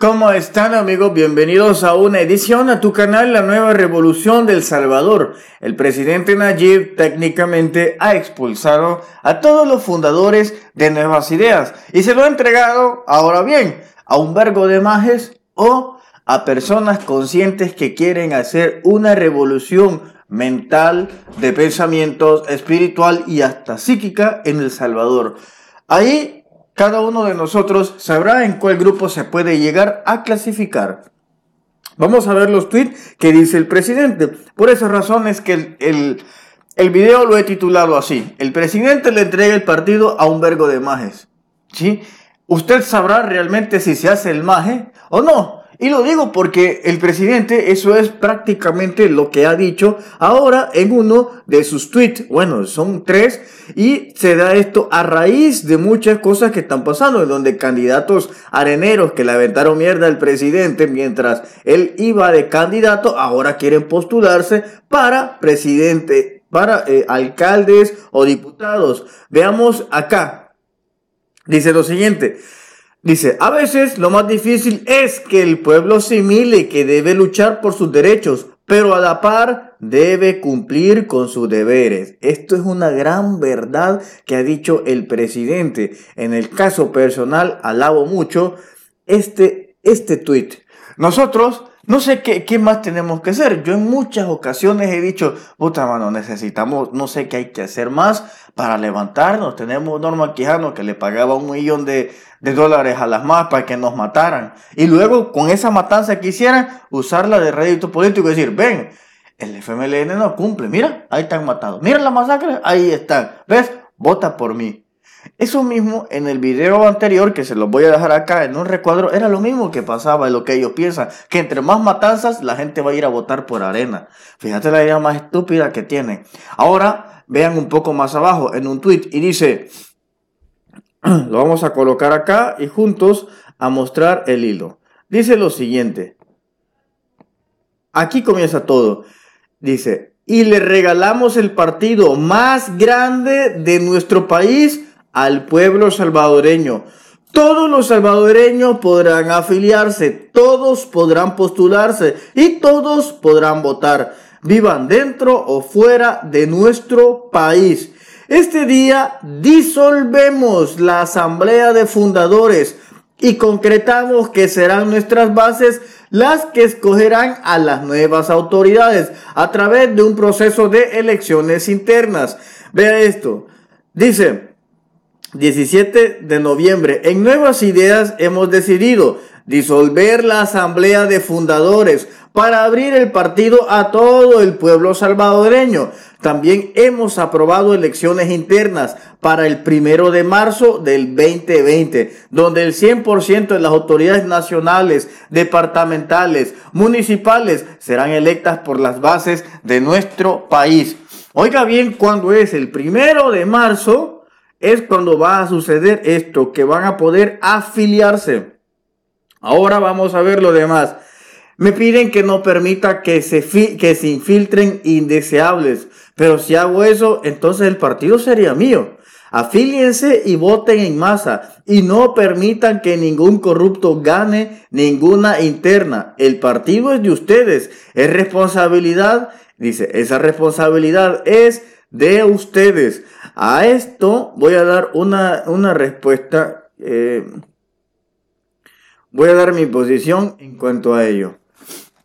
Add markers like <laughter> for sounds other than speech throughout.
¿Cómo están amigos? Bienvenidos a una edición a tu canal La Nueva Revolución del Salvador. El presidente Nayib técnicamente ha expulsado a todos los fundadores de Nuevas Ideas y se lo ha entregado, ahora bien, a un vergo de majes o a personas conscientes que quieren hacer una revolución mental, de pensamientos, espiritual y hasta psíquica en El Salvador. Ahí cada uno de nosotros sabrá en cuál grupo se puede llegar a clasificar. Vamos a ver los tweets que dice el presidente. Por esas razones es que el, video lo he titulado así. El presidente le entrega el partido a un vergo de majes. ¿Sí? Usted sabrá realmente si se hace el maje o no. Y lo digo porque el presidente, eso es prácticamente lo que ha dicho ahora en uno de sus tweets. Bueno, son tres. Y se da esto a raíz de muchas cosas que están pasando, en donde candidatos areneros que le aventaron mierda al presidente mientras él iba de candidato, ahora quieren postularse para presidente, para eh, alcaldes o diputados. Veamos acá. Dice lo siguiente. Dice, a veces lo más difícil es que el pueblo simile que debe luchar por sus derechos, pero a la par debe cumplir con sus deberes. Esto es una gran verdad que ha dicho el presidente. En el caso personal, alabo mucho este, este tuit. Nosotros no sé qué, más tenemos que hacer. Yo en muchas ocasiones he dicho, puta mano, necesitamos, no sé qué hay que hacer más para levantarnos. Tenemos Norma Quijano que le pagaba un millón de, de dólares a las más para que nos mataran. Y luego, con esa matanza que hicieran, usarla de rédito político y decir, ven, el FMLN no cumple, mira, ahí están matados. Mira la masacre, ahí están. ¿Ves? Vota por mí. Eso mismo en el video anterior, que se los voy a dejar acá en un recuadro, era lo mismo que pasaba, lo que ellos piensan, que entre más matanzas la gente va a ir a votar por arena. Fíjate la idea más estúpida que tienen. Ahora vean un poco más abajo en un tweet y dice, <clears throat> lo vamos a colocar acá y juntos a mostrar el hilo. Dice lo siguiente, aquí comienza todo. Dice, y le regalamos el partido más grande de nuestro país al pueblo salvadoreño. Todos los salvadoreños podrán afiliarse, todos podrán postularse y todos podrán votar, vivan dentro o fuera de nuestro país. Este día disolvemos la Asamblea de Fundadores y concretamos que serán nuestras bases las que escogerán a las nuevas autoridades a través de un proceso de elecciones internas. Vea esto. Dice, 17 de noviembre. En Nuevas Ideas hemos decidido disolver la asamblea de fundadores para abrir el partido a todo el pueblo salvadoreño. También hemos aprobado elecciones internas para el primero de marzo del 2020, donde el 100% de las autoridades nacionales, departamentales, municipales serán electas por las bases de nuestro país. Oiga bien, cuando es el primero de marzo, es cuando va a suceder esto, que van a poder afiliarse. Ahora vamos a ver lo demás. Me piden que no permita que se, que se infiltren indeseables, pero si hago eso, entonces el partido sería mío. Afíliense y voten en masa y no permitan que ningún corrupto gane ninguna interna. El partido es de ustedes, es responsabilidad, dice, esa responsabilidad es de ustedes. A esto voy a dar una, respuesta. Eh, voy a dar mi posición en cuanto a ello.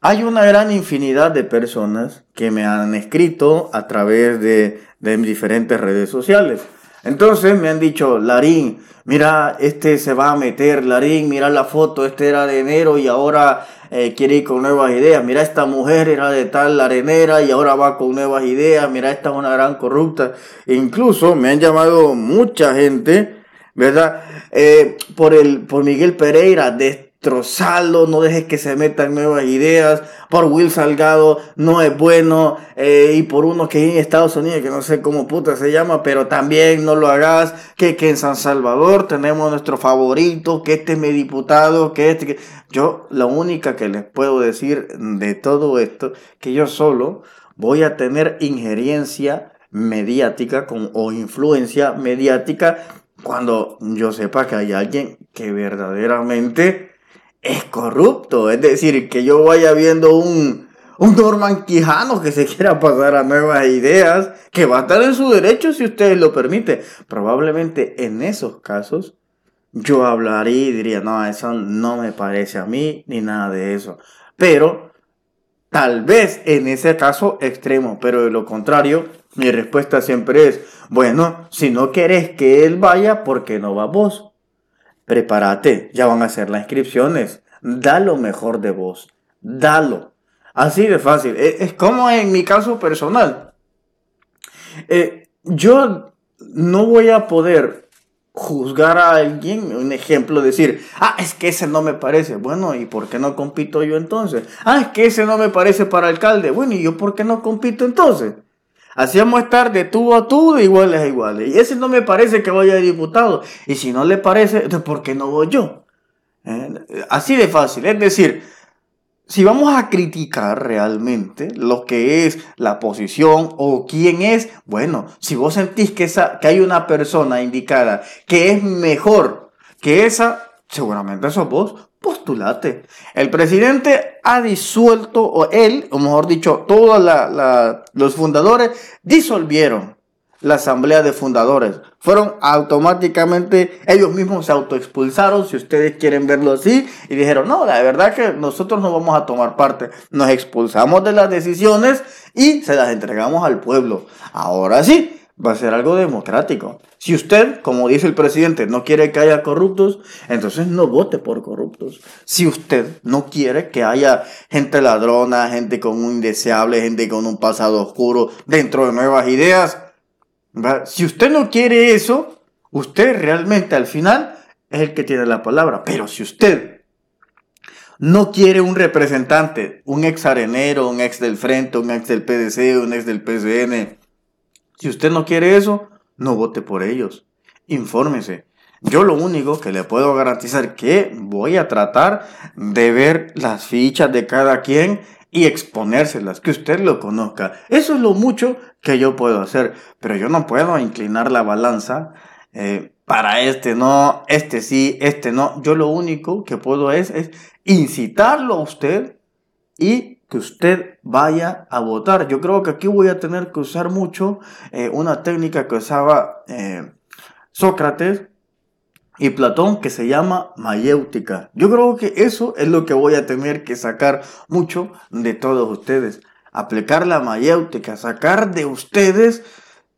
Hay una gran infinidad de personas que me han escrito a través de, de diferentes redes sociales. Entonces me han dicho, Larín, mira, este se va a meter, Larín, mira la foto, este era de enero y ahora eh, quiere ir con nuevas ideas, mira esta mujer era de tal arenera y ahora va con nuevas ideas, mira esta es una gran corrupta. Incluso me han llamado mucha gente, ¿verdad? Eh, por, el, por Miguel Pereira, de Trozalo, no dejes que se metan nuevas ideas, por Will Salgado no es bueno, eh, y por uno que en Estados Unidos, que no sé cómo puta se llama, pero también no lo hagas, que, que en San Salvador tenemos nuestro favorito, que este es mi diputado, que este, que... Yo la única que les puedo decir de todo esto, que yo solo voy a tener injerencia mediática o influencia mediática cuando yo sepa que hay alguien que verdaderamente es corrupto. Es decir, que yo vaya viendo un, un Norman Quijano que se quiera pasar a nuevas ideas, que va a estar en su derecho si ustedes lo permite. Probablemente en esos casos yo hablaría y diría, no, eso no me parece a mí ni nada de eso. Pero tal vez en ese caso extremo, pero de lo contrario, mi respuesta siempre es, bueno, si no querés que él vaya, ¿por qué no va vos? prepárate, ya van a hacer las inscripciones, da lo mejor de vos, dalo. Así de fácil. E, es, como en mi caso personal. Eh, yo no voy a poder juzgar a alguien, un ejemplo, decir, ah, es que ese no me parece. Bueno, ¿y por qué no compito yo entonces? Ah, es que ese no me parece para alcalde. Bueno, ¿y yo por qué no compito entonces? Hacíamos estar de tú a tú de iguales a iguales. Y ese no me parece que vaya de diputado. Y si no le parece, ¿por qué no voy yo? ¿Eh? Así de fácil. Es decir, si vamos a criticar realmente lo que es la posición o quién es, bueno, si vos sentís que, esa, que hay una persona indicada que es mejor que esa, seguramente sos vos, postulate. El presidente ha disuelto, o él, o mejor dicho, todos los fundadores disolvieron la asamblea de fundadores. Fueron automáticamente, ellos mismos se autoexpulsaron, si ustedes quieren verlo así, y dijeron, no, la verdad que nosotros no vamos a tomar parte. Nos expulsamos de las decisiones y se las entregamos al pueblo. Ahora sí, va a ser algo democrático. Si usted, como dice el presidente, no quiere que haya corruptos, entonces no vote por corruptos. Si usted no quiere que haya gente ladrona, gente con un indeseable, gente con un pasado oscuro dentro de nuevas ideas, si usted no quiere eso, usted realmente al final es el que tiene la palabra. Pero si usted no quiere un representante, un ex arenero, un ex del frente, un ex del PDC, un ex del PSN si usted no quiere eso, no vote por ellos. Infórmese. Yo lo único que le puedo garantizar que voy a tratar de ver las fichas de cada quien y exponérselas, que usted lo conozca. Eso es lo mucho que yo puedo hacer, pero yo no puedo inclinar la balanza eh, para este no, este sí, este no. Yo lo único que puedo es, es incitarlo a usted y que usted vaya a votar. Yo creo que aquí voy a tener que usar mucho eh, una técnica que usaba eh, Sócrates y Platón que se llama mayéutica. Yo creo que eso es lo que voy a tener que sacar mucho de todos ustedes. Aplicar la mayéutica, sacar de ustedes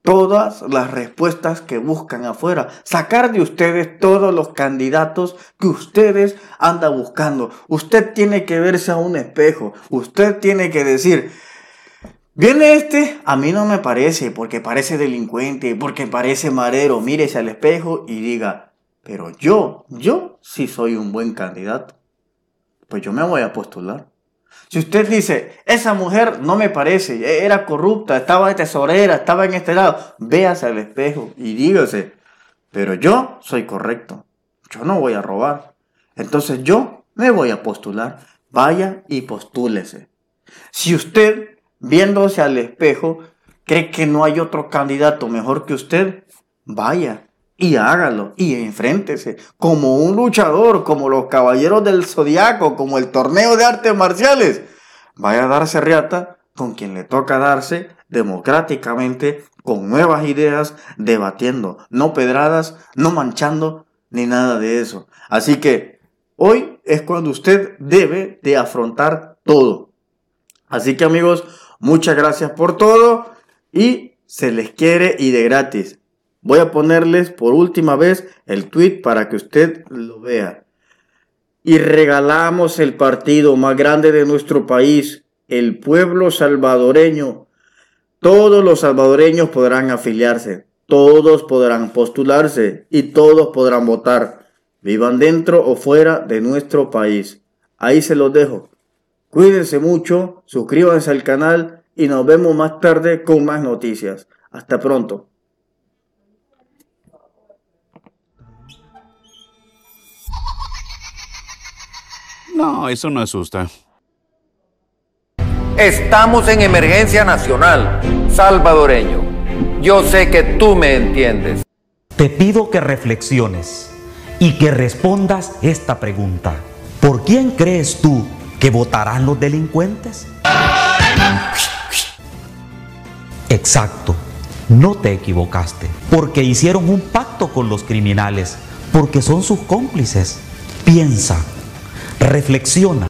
todas las respuestas que buscan afuera, sacar de ustedes todos los candidatos que ustedes andan buscando. Usted tiene que verse a un espejo, usted tiene que decir, viene este, a mí no me parece, porque parece delincuente, porque parece marero, mírese al espejo y diga, pero yo, yo sí soy un buen candidato, pues yo me voy a postular. Si usted dice, esa mujer no me parece, e-, era corrupta, estaba de tesorera, estaba en este lado, véase al espejo y dígase, pero yo soy correcto, yo no voy a robar, entonces yo me voy a postular, vaya y postúlese. Si usted, viéndose al espejo, cree que no hay otro candidato mejor que usted, vaya y hágalo y enfréntese como un luchador, como los caballeros del zodiaco, como el torneo de artes marciales. Vaya a darse riata con quien le toca darse democráticamente, con nuevas ideas, debatiendo, no pedradas, no manchando, ni nada de eso. Así que hoy es cuando usted debe de afrontar todo. Así que amigos, muchas gracias por todo y se les quiere y de gratis. Voy a ponerles por última vez el tweet para que usted lo vea. Y regalamos el partido más grande de nuestro país, el pueblo salvadoreño. Todos los salvadoreños podrán afiliarse, todos podrán postularse y todos podrán votar, vivan dentro o fuera de nuestro país. Ahí se los dejo. Cuídense mucho, suscríbanse al canal y nos vemos más tarde con más noticias. Hasta pronto. No, eso no asusta. Estamos en emergencia nacional, salvadoreño. Yo sé que tú me entiendes. Te pido que reflexiones y que respondas esta pregunta. ¿Por quién crees tú que votarán los delincuentes? Exacto, no te equivocaste, porque hicieron un pacto con los criminales, porque son sus cómplices. Piensa, reflexiona